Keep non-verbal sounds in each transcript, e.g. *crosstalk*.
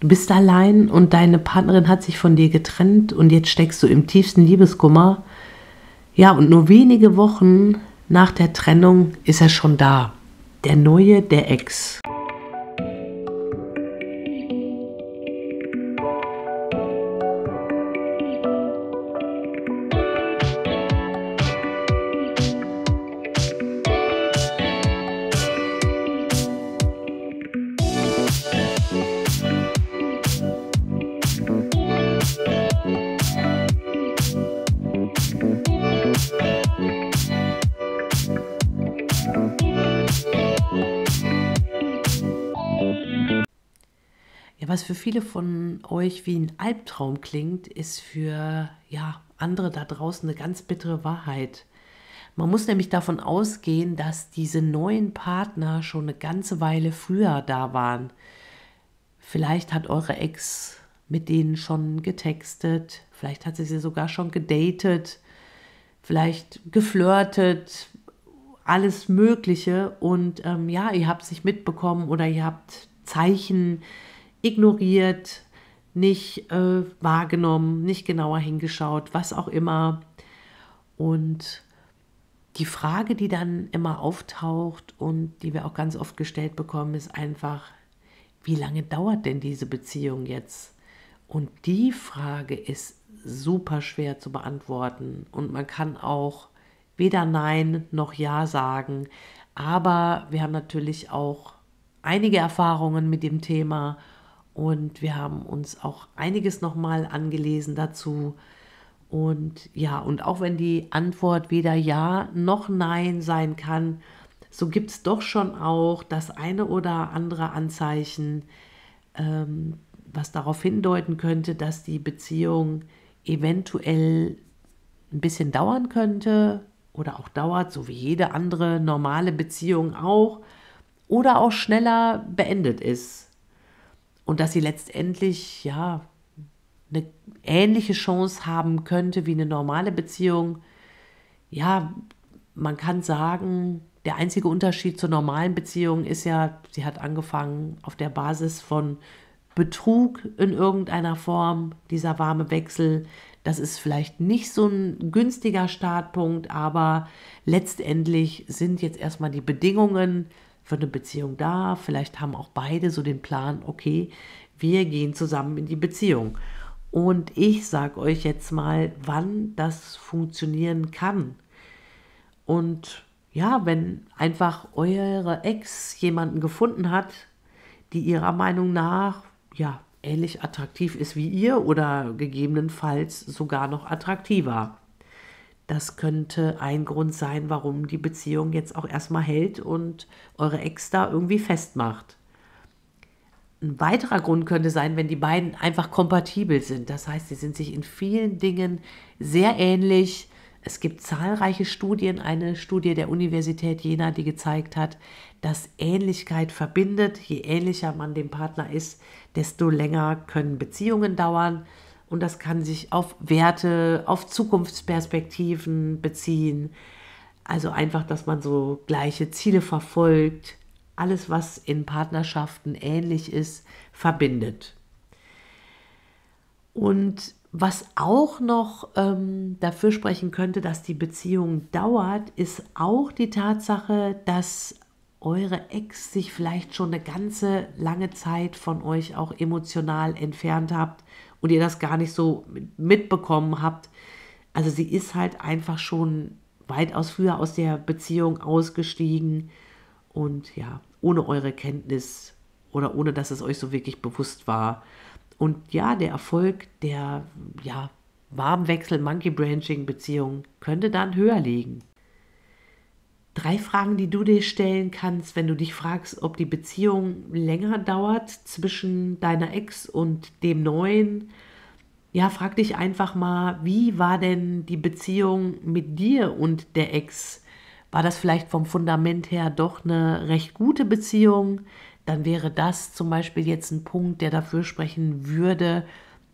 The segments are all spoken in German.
Du bist allein und deine Partnerin hat sich von dir getrennt und jetzt steckst du im tiefsten Liebeskummer. Ja, und nur wenige Wochen nach der Trennung ist er schon da. Der neue, der Ex. was für viele von euch wie ein Albtraum klingt, ist für ja, andere da draußen eine ganz bittere Wahrheit. Man muss nämlich davon ausgehen, dass diese neuen Partner schon eine ganze Weile früher da waren. Vielleicht hat eure Ex mit denen schon getextet, vielleicht hat sie sie sogar schon gedatet, vielleicht geflirtet, alles Mögliche. Und ähm, ja, ihr habt sich mitbekommen oder ihr habt Zeichen ignoriert, nicht äh, wahrgenommen, nicht genauer hingeschaut, was auch immer. Und die Frage, die dann immer auftaucht und die wir auch ganz oft gestellt bekommen, ist einfach, wie lange dauert denn diese Beziehung jetzt? Und die Frage ist super schwer zu beantworten und man kann auch weder Nein noch Ja sagen. Aber wir haben natürlich auch einige Erfahrungen mit dem Thema und wir haben uns auch einiges nochmal angelesen dazu. Und ja, und auch wenn die Antwort weder Ja noch Nein sein kann, so gibt es doch schon auch das eine oder andere Anzeichen, ähm, was darauf hindeuten könnte, dass die Beziehung eventuell ein bisschen dauern könnte oder auch dauert, so wie jede andere normale Beziehung auch, oder auch schneller beendet ist und dass sie letztendlich ja eine ähnliche Chance haben könnte wie eine normale Beziehung. Ja, man kann sagen, der einzige Unterschied zur normalen Beziehung ist ja, sie hat angefangen auf der Basis von Betrug in irgendeiner Form, dieser warme Wechsel. Das ist vielleicht nicht so ein günstiger Startpunkt, aber letztendlich sind jetzt erstmal die Bedingungen für eine Beziehung da. Vielleicht haben auch beide so den Plan, okay, wir gehen zusammen in die Beziehung. Und ich sage euch jetzt mal, wann das funktionieren kann. Und ja, wenn einfach eure Ex jemanden gefunden hat, die ihrer Meinung nach ja ähnlich attraktiv ist wie ihr oder gegebenenfalls sogar noch attraktiver. Das könnte ein Grund sein, warum die Beziehung jetzt auch erstmal hält und eure Ex da irgendwie festmacht. Ein weiterer Grund könnte sein, wenn die beiden einfach kompatibel sind. Das heißt, sie sind sich in vielen Dingen sehr ähnlich. Es gibt zahlreiche Studien, eine Studie der Universität Jena, die gezeigt hat, dass Ähnlichkeit verbindet. Je ähnlicher man dem Partner ist, desto länger können Beziehungen dauern. Und das kann sich auf Werte, auf Zukunftsperspektiven beziehen. Also einfach, dass man so gleiche Ziele verfolgt, alles, was in Partnerschaften ähnlich ist, verbindet. Und was auch noch ähm, dafür sprechen könnte, dass die Beziehung dauert, ist auch die Tatsache, dass eure Ex sich vielleicht schon eine ganze lange Zeit von euch auch emotional entfernt habt und ihr das gar nicht so mitbekommen habt. Also sie ist halt einfach schon weitaus früher aus der Beziehung ausgestiegen und ja, ohne eure Kenntnis oder ohne dass es euch so wirklich bewusst war. Und ja, der Erfolg der ja, Warmwechsel, Monkey Branching Beziehung könnte dann höher liegen drei Fragen, die du dir stellen kannst, wenn du dich fragst, ob die Beziehung länger dauert zwischen deiner Ex und dem neuen. Ja, frag dich einfach mal, wie war denn die Beziehung mit dir und der Ex? War das vielleicht vom Fundament her doch eine recht gute Beziehung? Dann wäre das zum Beispiel jetzt ein Punkt, der dafür sprechen würde,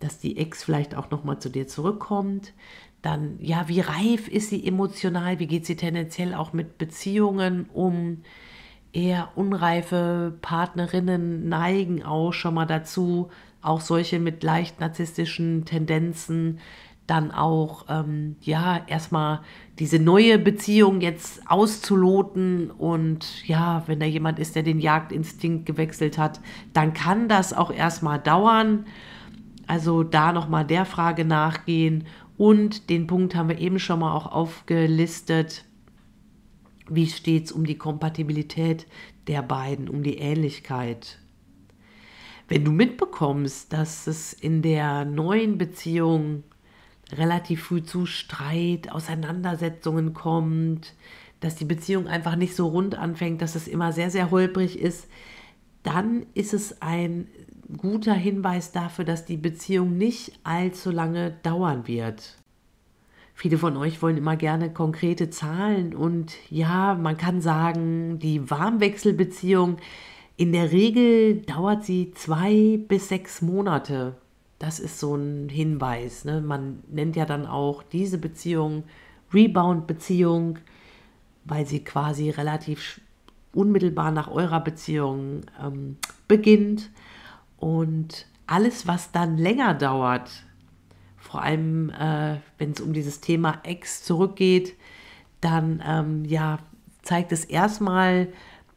dass die Ex vielleicht auch noch mal zu dir zurückkommt dann, ja, wie reif ist sie emotional, wie geht sie tendenziell auch mit Beziehungen um. Eher unreife Partnerinnen neigen auch schon mal dazu, auch solche mit leicht narzisstischen Tendenzen, dann auch, ähm, ja, erstmal diese neue Beziehung jetzt auszuloten und ja, wenn da jemand ist, der den Jagdinstinkt gewechselt hat, dann kann das auch erstmal dauern. Also da nochmal der Frage nachgehen und den Punkt haben wir eben schon mal auch aufgelistet. Wie steht es um die Kompatibilität der beiden, um die Ähnlichkeit? Wenn du mitbekommst, dass es in der neuen Beziehung relativ früh zu Streit, Auseinandersetzungen kommt, dass die Beziehung einfach nicht so rund anfängt, dass es immer sehr, sehr holprig ist, dann ist es ein guter Hinweis dafür, dass die Beziehung nicht allzu lange dauern wird. Viele von euch wollen immer gerne konkrete Zahlen und ja, man kann sagen, die Warmwechselbeziehung, in der Regel dauert sie zwei bis sechs Monate. Das ist so ein Hinweis. Ne? Man nennt ja dann auch diese Beziehung Rebound-Beziehung, weil sie quasi relativ unmittelbar nach eurer Beziehung ähm, beginnt. Und alles, was dann länger dauert, vor allem äh, wenn es um dieses Thema Ex zurückgeht, dann ähm, ja, zeigt es erstmal,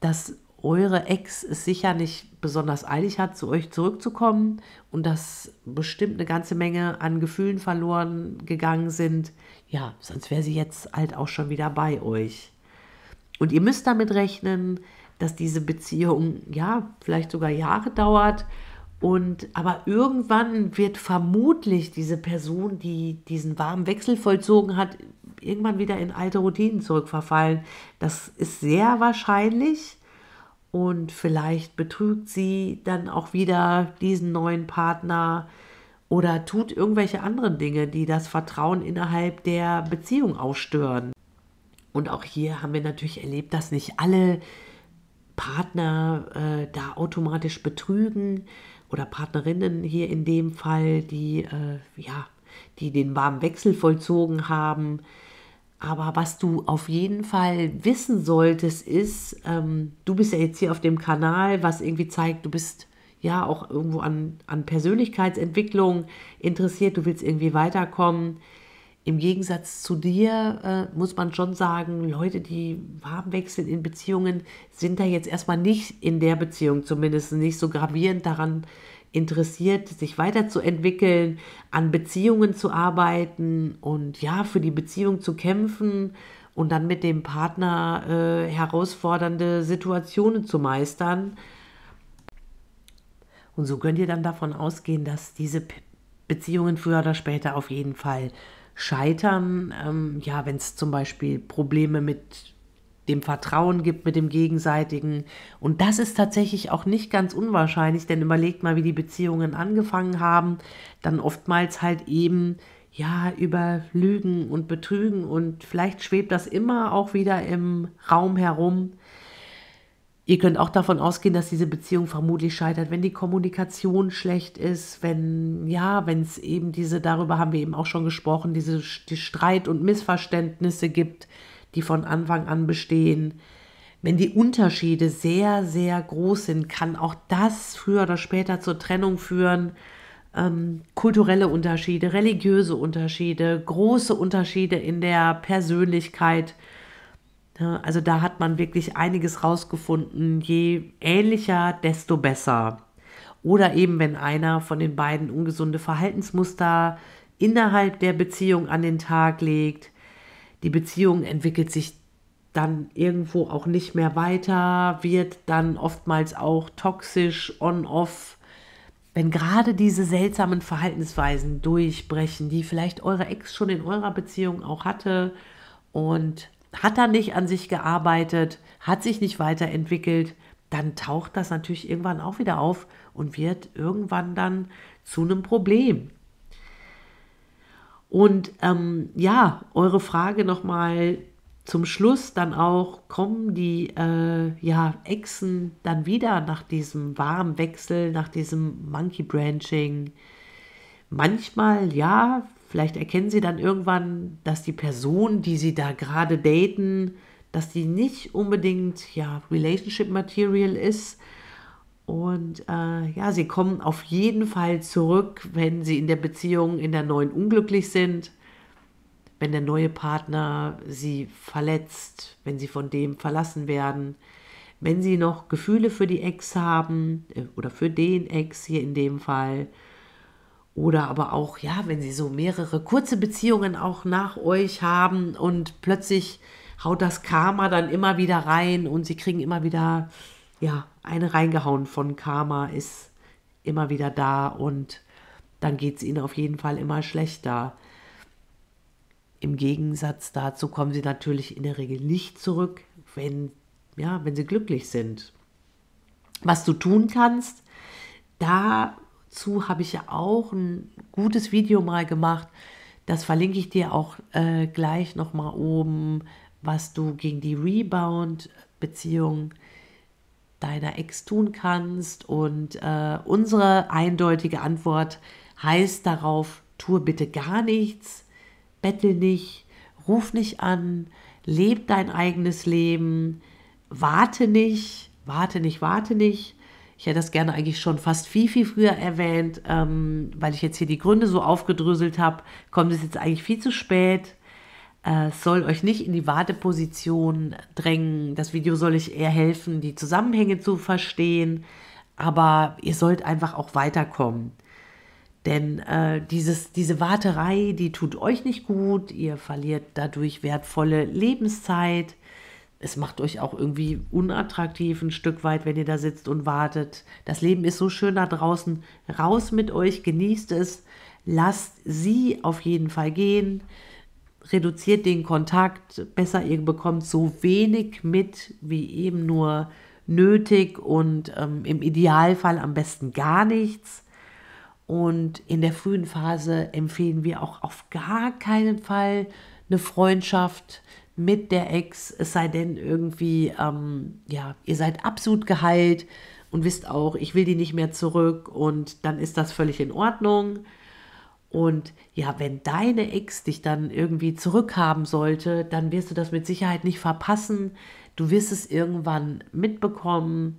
dass eure Ex es sicher nicht besonders eilig hat, zu euch zurückzukommen und dass bestimmt eine ganze Menge an Gefühlen verloren gegangen sind. Ja, sonst wäre sie jetzt halt auch schon wieder bei euch. Und ihr müsst damit rechnen, dass diese Beziehung ja vielleicht sogar Jahre dauert und, aber irgendwann wird vermutlich diese Person, die diesen warmen Wechsel vollzogen hat, irgendwann wieder in alte Routinen zurückverfallen. Das ist sehr wahrscheinlich. Und vielleicht betrügt sie dann auch wieder diesen neuen Partner oder tut irgendwelche anderen Dinge, die das Vertrauen innerhalb der Beziehung ausstören. Und auch hier haben wir natürlich erlebt, dass nicht alle Partner äh, da automatisch betrügen, oder Partnerinnen hier in dem Fall, die, äh, ja, die den warmen Wechsel vollzogen haben. Aber was du auf jeden Fall wissen solltest, ist, ähm, du bist ja jetzt hier auf dem Kanal, was irgendwie zeigt, du bist ja auch irgendwo an, an Persönlichkeitsentwicklung interessiert, du willst irgendwie weiterkommen im Gegensatz zu dir äh, muss man schon sagen, Leute, die Farben wechseln in Beziehungen, sind da jetzt erstmal nicht in der Beziehung, zumindest nicht so gravierend daran interessiert, sich weiterzuentwickeln, an Beziehungen zu arbeiten und ja, für die Beziehung zu kämpfen und dann mit dem Partner äh, herausfordernde Situationen zu meistern. Und so könnt ihr dann davon ausgehen, dass diese Beziehungen früher oder später auf jeden Fall Scheitern, ähm, ja, wenn es zum Beispiel Probleme mit dem Vertrauen gibt, mit dem Gegenseitigen. Und das ist tatsächlich auch nicht ganz unwahrscheinlich, denn überlegt mal, wie die Beziehungen angefangen haben, dann oftmals halt eben ja über Lügen und Betrügen und vielleicht schwebt das immer auch wieder im Raum herum. Ihr könnt auch davon ausgehen, dass diese Beziehung vermutlich scheitert, wenn die Kommunikation schlecht ist, wenn, ja, wenn es eben diese, darüber haben wir eben auch schon gesprochen, diese die Streit und Missverständnisse gibt, die von Anfang an bestehen. Wenn die Unterschiede sehr, sehr groß sind, kann auch das früher oder später zur Trennung führen. Ähm, kulturelle Unterschiede, religiöse Unterschiede, große Unterschiede in der Persönlichkeit Ne? Also da hat man wirklich einiges rausgefunden. Je ähnlicher, desto besser. Oder eben, wenn einer von den beiden ungesunde Verhaltensmuster innerhalb der Beziehung an den Tag legt. Die Beziehung entwickelt sich dann irgendwo auch nicht mehr weiter, wird dann oftmals auch toxisch, on-off. Wenn gerade diese seltsamen Verhaltensweisen durchbrechen, die vielleicht eure Ex schon in eurer Beziehung auch hatte und hat er nicht an sich gearbeitet, hat sich nicht weiterentwickelt, dann taucht das natürlich irgendwann auch wieder auf und wird irgendwann dann zu einem Problem. Und ähm, ja, eure Frage nochmal zum Schluss dann auch, kommen die äh, ja, Echsen dann wieder nach diesem warmen Wechsel, nach diesem Monkey Branching? Manchmal ja, Vielleicht erkennen sie dann irgendwann, dass die Person, die sie da gerade daten, dass die nicht unbedingt ja, Relationship Material ist. Und äh, ja, sie kommen auf jeden Fall zurück, wenn sie in der Beziehung, in der neuen unglücklich sind, wenn der neue Partner sie verletzt, wenn sie von dem verlassen werden, wenn sie noch Gefühle für die Ex haben äh, oder für den Ex hier in dem Fall oder aber auch, ja, wenn Sie so mehrere kurze Beziehungen auch nach euch haben und plötzlich haut das Karma dann immer wieder rein und Sie kriegen immer wieder, ja, eine reingehauen von Karma ist immer wieder da und dann geht es Ihnen auf jeden Fall immer schlechter. Im Gegensatz dazu kommen Sie natürlich in der Regel nicht zurück, wenn, ja, wenn Sie glücklich sind. Was du tun kannst, da zu habe ich ja auch ein gutes Video mal gemacht. Das verlinke ich dir auch äh, gleich nochmal oben, was du gegen die Rebound-Beziehung deiner Ex tun kannst. Und äh, unsere eindeutige Antwort heißt darauf, tue bitte gar nichts, bettel nicht, ruf nicht an, leb dein eigenes Leben, warte nicht, warte nicht, warte nicht, ich hätte das gerne eigentlich schon fast viel, viel früher erwähnt, ähm, weil ich jetzt hier die Gründe so aufgedröselt habe, kommt es jetzt eigentlich viel zu spät. Äh, es soll euch nicht in die Warteposition drängen. Das Video soll euch eher helfen, die Zusammenhänge zu verstehen. Aber ihr sollt einfach auch weiterkommen. Denn äh, dieses, diese Warterei, die tut euch nicht gut. Ihr verliert dadurch wertvolle Lebenszeit es macht euch auch irgendwie unattraktiv ein Stück weit, wenn ihr da sitzt und wartet. Das Leben ist so schön da draußen. Raus mit euch, genießt es, lasst sie auf jeden Fall gehen, reduziert den Kontakt, besser ihr bekommt so wenig mit wie eben nur nötig und ähm, im Idealfall am besten gar nichts. Und in der frühen Phase empfehlen wir auch auf gar keinen Fall eine Freundschaft, mit der Ex, es sei denn irgendwie, ähm, ja, ihr seid absolut geheilt und wisst auch, ich will die nicht mehr zurück und dann ist das völlig in Ordnung. Und ja, wenn deine Ex dich dann irgendwie zurückhaben sollte, dann wirst du das mit Sicherheit nicht verpassen. Du wirst es irgendwann mitbekommen.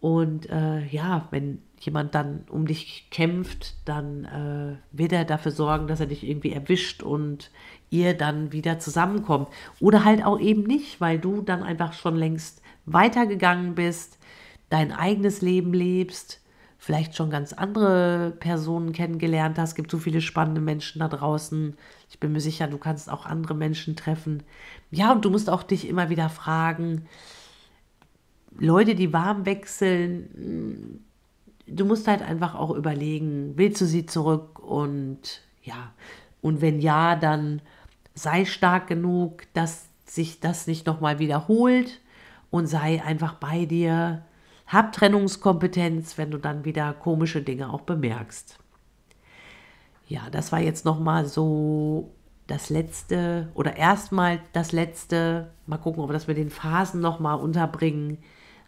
Und äh, ja, wenn jemand dann um dich kämpft, dann äh, wird er dafür sorgen, dass er dich irgendwie erwischt und ihr dann wieder zusammenkommt. Oder halt auch eben nicht, weil du dann einfach schon längst weitergegangen bist, dein eigenes Leben lebst, vielleicht schon ganz andere Personen kennengelernt hast. Es gibt so viele spannende Menschen da draußen. Ich bin mir sicher, du kannst auch andere Menschen treffen. Ja, und du musst auch dich immer wieder fragen, Leute, die warm wechseln, du musst halt einfach auch überlegen, willst du sie zurück und ja, und wenn ja, dann sei stark genug, dass sich das nicht nochmal wiederholt und sei einfach bei dir. Hab Trennungskompetenz, wenn du dann wieder komische Dinge auch bemerkst. Ja, das war jetzt nochmal so das letzte oder erstmal das letzte. Mal gucken, ob wir das mit den Phasen nochmal unterbringen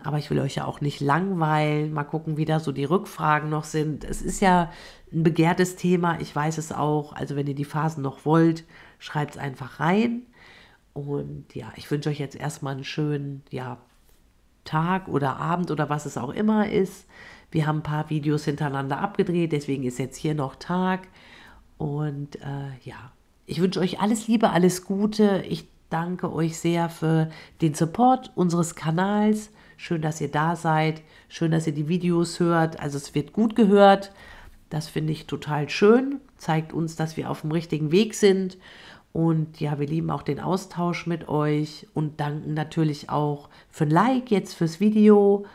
aber ich will euch ja auch nicht langweilen. Mal gucken, wie da so die Rückfragen noch sind. Es ist ja ein begehrtes Thema, ich weiß es auch. Also wenn ihr die Phasen noch wollt, schreibt es einfach rein. Und ja, ich wünsche euch jetzt erstmal einen schönen ja, Tag oder Abend oder was es auch immer ist. Wir haben ein paar Videos hintereinander abgedreht, deswegen ist jetzt hier noch Tag. Und äh, ja, ich wünsche euch alles Liebe, alles Gute. Ich danke euch sehr für den Support unseres Kanals Schön, dass ihr da seid. Schön, dass ihr die Videos hört. Also es wird gut gehört. Das finde ich total schön. Zeigt uns, dass wir auf dem richtigen Weg sind. Und ja, wir lieben auch den Austausch mit euch und danken natürlich auch für ein Like jetzt fürs Video.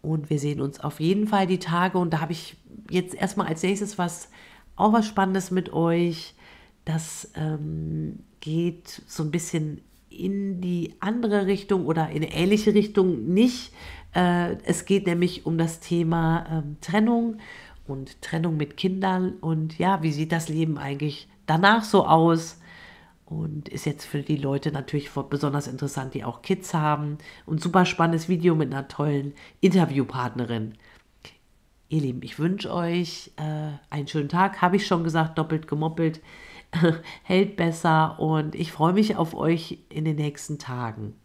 Und wir sehen uns auf jeden Fall die Tage. Und da habe ich jetzt erstmal als nächstes was, auch was Spannendes mit euch. Das ähm, geht so ein bisschen in die andere Richtung oder in eine ähnliche Richtung nicht. Äh, es geht nämlich um das Thema ähm, Trennung und Trennung mit Kindern und ja, wie sieht das Leben eigentlich danach so aus? Und ist jetzt für die Leute natürlich besonders interessant, die auch Kids haben. Und super spannendes Video mit einer tollen Interviewpartnerin. Ihr Lieben, ich wünsche euch äh, einen schönen Tag. Habe ich schon gesagt, doppelt gemoppelt. *laughs* hält besser und ich freue mich auf euch in den nächsten Tagen.